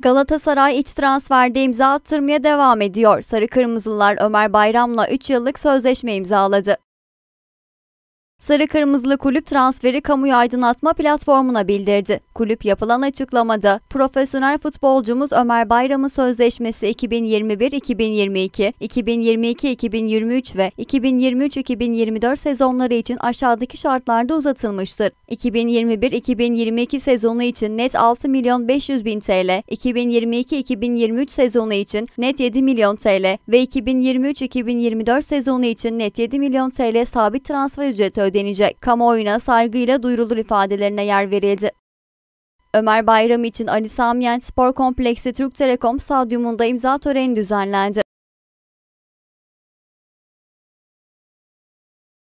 Galatasaray iç transferde imza attırmaya devam ediyor. Sarı Kırmızılar Ömer Bayram'la 3 yıllık sözleşme imzaladı. Sarı Kırmızılı kulüp transferi kamuya aydınlatma platformuna bildirdi. Kulüp yapılan açıklamada profesyonel futbolcumuz Ömer Bayram'ın sözleşmesi 2021-2022, 2022-2023 ve 2023-2024 sezonları için aşağıdaki şartlarda uzatılmıştır. 2021-2022 sezonu için net 6 milyon 500 bin TL, 2022-2023 sezonu için net 7 milyon TL ve 2023-2024 sezonu için net 7 milyon TL sabit transfer ücreti ödenilmiştir ödenecek, kamuoyuna saygıyla duyurulur ifadelerine yer verildi. Ömer Bayram için Ali Samiyen Spor Kompleksi Türk Telekom Stadyumunda imza töreni düzenlendi.